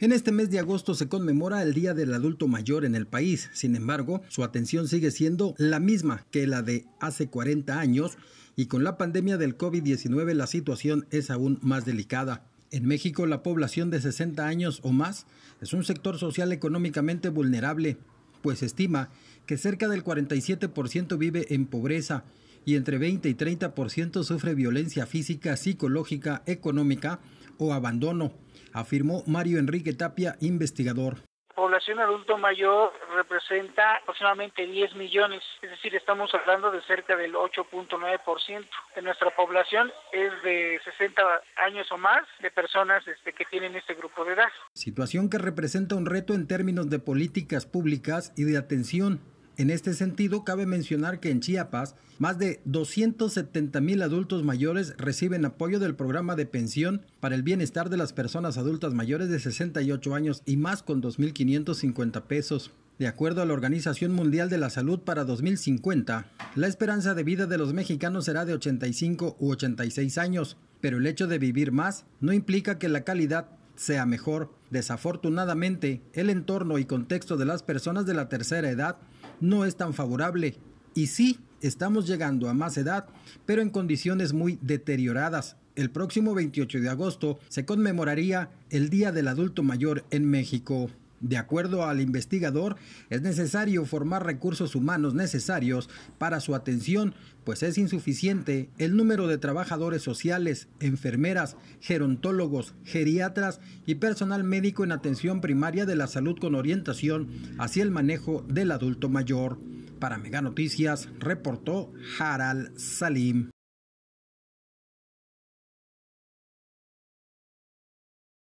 En este mes de agosto se conmemora el Día del Adulto Mayor en el país, sin embargo, su atención sigue siendo la misma que la de hace 40 años y con la pandemia del COVID-19 la situación es aún más delicada. En México la población de 60 años o más es un sector social económicamente vulnerable, pues estima que cerca del 47% vive en pobreza y entre 20 y 30% sufre violencia física, psicológica, económica, o abandono, afirmó Mario Enrique Tapia, investigador. La población adulto mayor representa aproximadamente 10 millones, es decir, estamos hablando de cerca del 8.9% de nuestra población, es de 60 años o más de personas este, que tienen este grupo de edad. Situación que representa un reto en términos de políticas públicas y de atención en este sentido, cabe mencionar que en Chiapas, más de 270 mil adultos mayores reciben apoyo del programa de pensión para el bienestar de las personas adultas mayores de 68 años y más con 2.550 pesos. De acuerdo a la Organización Mundial de la Salud para 2050, la esperanza de vida de los mexicanos será de 85 u 86 años, pero el hecho de vivir más no implica que la calidad sea mejor. Desafortunadamente, el entorno y contexto de las personas de la tercera edad no es tan favorable. Y sí, estamos llegando a más edad, pero en condiciones muy deterioradas. El próximo 28 de agosto se conmemoraría el Día del Adulto Mayor en México. De acuerdo al investigador, es necesario formar recursos humanos necesarios para su atención, pues es insuficiente el número de trabajadores sociales, enfermeras, gerontólogos, geriatras y personal médico en atención primaria de la salud con orientación hacia el manejo del adulto mayor. Para Mega Noticias, reportó Haral Salim.